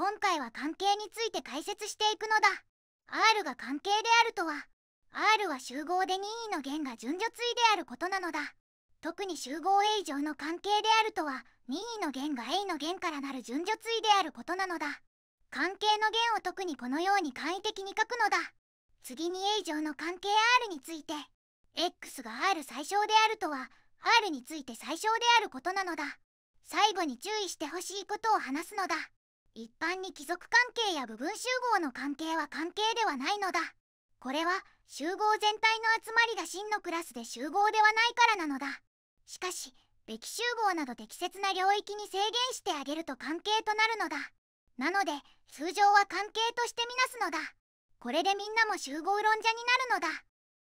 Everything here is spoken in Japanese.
今回は関係について解説していくのだ R が関係であるとは R は集合で任意の弦が順序対であることなのだ特に集合 A 上の関係であるとは任意の弦が A の弦からなる順序対であることなのだ関係の弦を特にこのように簡易的に書くのだ次に A 上の関係 R について X が R 最小であるとは R について最小であることなのだ最後に注意してほしいことを話すのだ一般に貴族関係や部分集合の関係は関係ではないのだこれは集合全体の集まりが真のクラスで集合ではないからなのだしかしべき集合など適切な領域に制限してあげると関係となるのだなので通常は関係としてみなすのだこれでみんなも集合論者になるのだ